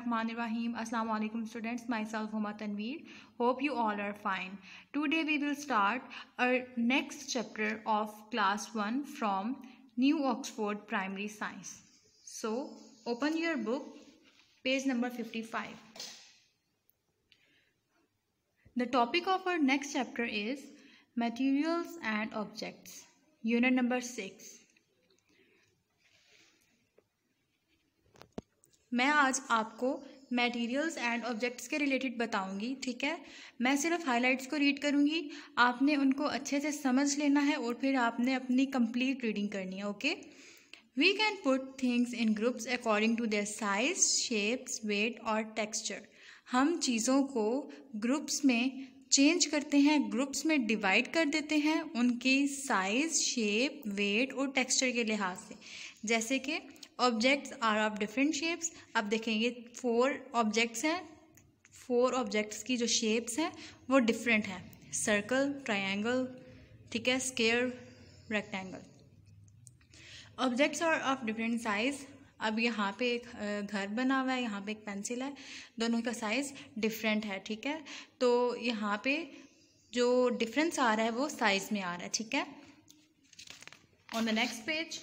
Bismillahirrahmanirrahim. Assalamu alaikum students. Myself Huma Tanveer. Hope you all are fine. Today we will start our next chapter of class 1 from New Oxford Primary Science. So open your book page number 55. The topic of our next chapter is Materials and Objects. Unit number 6. मैं आज आपको materials and objects के related बताऊंगी ठीक है मैं सिर्फ highlights को रीड करूंगी आपने उनको अच्छे से समझ लेना है और फिर आपने अपनी कंप्लीट रीडिंग करनी है okay we can put things in groups according to their size shapes weight और टेक्सचर हम चीज़ों को ग्रुप्स में चेंज करते हैं ग्रुप्स में डिवाइड कर देते हैं उनकी साइज़ शेप वेट और टेक्सचर के लिहाज से जैसे कि objects are of different shapes आप देखेंगे फोर ऑब्जेक्ट्स हैं फोर ऑब्जेक्ट्स की जो शेप्स हैं वो डिफरेंट हैं सर्कल ट्राइंगल ठीक है square rectangle objects are of different size अब यहाँ पे एक घर बना हुआ है यहाँ पे एक पेंसिल है दोनों का साइज़ डिफरेंट है ठीक है तो यहाँ पे जो डिफरेंस आ रहा है वो साइज़ में आ रहा है ठीक है on the next page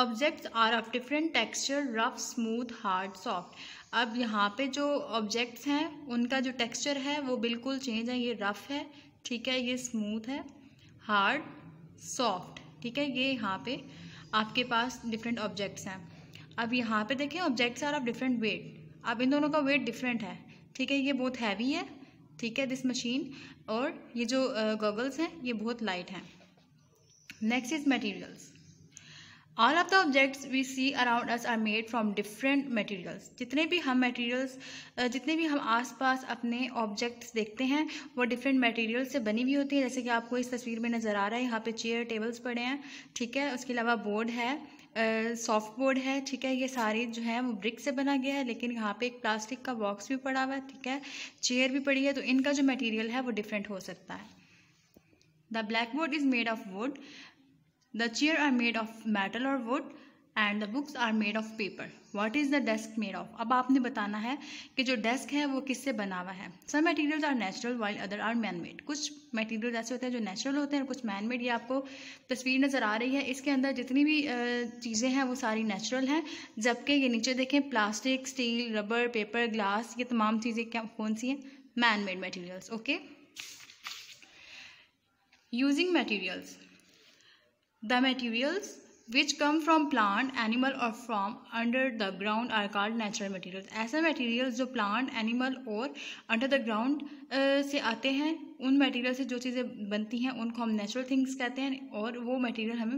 objects are of different texture rough smooth hard soft अब यहाँ पे जो ऑब्जेक्ट्स हैं उनका जो टेक्सचर है वो बिल्कुल चेंज है ये रफ़ है ठीक है ये स्मूथ है हार्ड सॉफ्ट ठीक है ये यहाँ पे आपके पास डिफरेंट ऑब्जेक्ट्स हैं अब यहाँ पे देखें objects are of different weight अब इन दोनों का वेट डिफरेंट है ठीक है ये बहुत हैवी है ठीक है दिस मशीन और ये जो गॉगल्स हैं ये बहुत लाइट हैं next is materials all of the objects we see around us are made from different materials जितने भी हम मटेरियल्स जितने भी हम आसपास अपने ऑब्जेक्ट्स देखते हैं वो डिफरेंट मटेरियल्स से बनी हुई होती है जैसे कि आपको इस तस्वीर में नज़र आ रहा है यहाँ पे चेयर टेबल्स पड़े हैं ठीक है उसके अलावा बोर्ड है सॉफ्ट uh, बोर्ड है ठीक है ये सारे जो है वो ब्रिक से बना गया है लेकिन यहाँ पे एक प्लास्टिक का बॉक्स भी पड़ा हुआ है ठीक है चेयर भी पड़ी है तो इनका जो मटेरियल है वो डिफरेंट हो सकता है the black board is made of wood The chair are made of metal or wood and the books are made of paper what is the desk made of अब आपने बताना है कि जो डेस्क है वो किससे बना हुआ है some materials are natural while other are man made कुछ मटीरियल ऐसे होते हैं जो नेचुरल होते हैं और कुछ मैन मेड ये आपको तस्वीर नज़र आ रही है इसके अंदर जितनी भी चीज़ें हैं वो सारी नेचुरल हैं जबकि ये नीचे देखें plastic steel rubber paper glass ये तमाम चीज़ें क्या कौन सी हैं man made materials okay using materials The materials which come from plant, animal or from under the ground are called natural materials. ऐसे materials जो plant, animal और under the ground uh, से आते हैं उन material से जो चीज़ें बनती हैं उनको हम natural things कहते हैं और वो material हम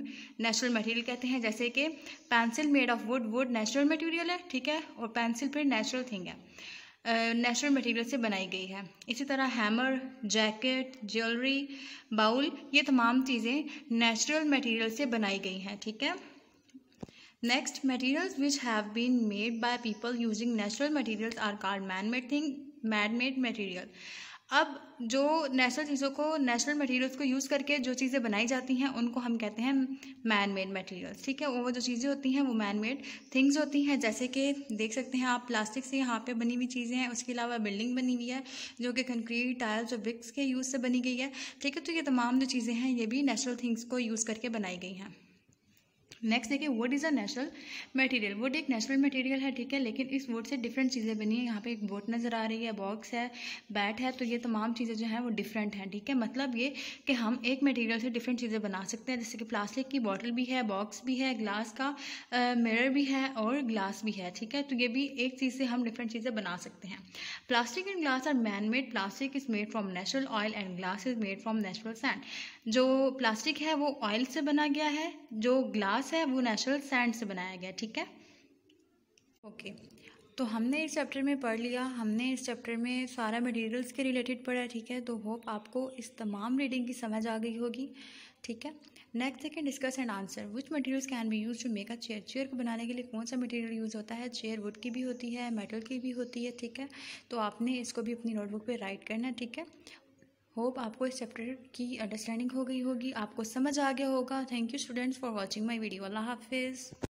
natural material कहते हैं जैसे कि pencil made of wood, wood natural material है ठीक है और pencil फिर natural thing है नेचुरल मटेरियल से बनाई गई है इसी तरह हैमर जैकेट ज्वेलरी बाउल ये तमाम चीज़ें नेचुरल मटेरियल से बनाई गई हैं ठीक है next materials which have been made by people using natural materials are called man made thing man made material अब जो नेचुरल चीज़ों को नेचुरल मटेरियल्स को यूज़ करके जो चीज़ें बनाई जाती हैं उनको हम कहते हैं मैन मेड मटेरियल्स ठीक है वो जो चीज़ें होती हैं वो मैन मेड थिंग्स होती हैं जैसे कि देख सकते हैं आप प्लास्टिक से यहाँ पे बनी हुई चीज़ें हैं उसके अलावा बिल्डिंग बनी हुई है जो कि कंक्रीट टाइल्स और ब्रिक्स के यूज़ से बनी गई है ठीक है तो ये तमाम जो चीज़ें हैं ये भी नेचुरल थिंग्स को यूज़ करके बनाई गई हैं नेक्स्ट देखिए wood is a natural material wood एक नेचुरल मटेरियल है ठीक है लेकिन इस वुड से डिफरेंट चीज़ें बनी है यहाँ पे एक बोट नज़र आ रही है बॉक्स है बैट है तो ये तमाम चीज़ें जो हैं वो डिफरेंट हैं ठीक है मतलब ये कि हम एक मटेरियल से डिफरेंट चीज़ें बना सकते हैं जैसे कि प्लास्टिक की बॉटल भी है बॉक्स भी है ग्लास का मिरर भी है और ग्लास भी है ठीक है तो ये भी एक चीज़ से हम डिफरेंट चीज़ें बना सकते हैं plastic and glass are man made plastic is made from natural oil and glass is made from natural sand जो प्लास्टिक है वो ऑयल से बना गया है जो ग्लास से है वो नेचुरल सैंड से बनाया गया ठीक है ओके तो हमने इस चैप्टर में पढ़ लिया हमने इस चैप्टर में सारा मटेरियल्स के रिलेटेड पढ़ा ठीक है तो होप आपको इस तमाम रीडिंग की समझ आ गई होगी ठीक है next second discuss and answer which materials can be use to make a chair chair को बनाने के लिए कौन सा मटेरियल यूज़ होता है चेयर वुड की भी होती है मेटल की भी होती है ठीक है तो आपने इसको भी अपनी नोटबुक पे राइट करना ठीक है होप आपको इस चैप्टर की अंडरस्टैंडिंग हो गई होगी आपको समझ आ गया होगा thank you students for watching my video अल्लाह हाफिज़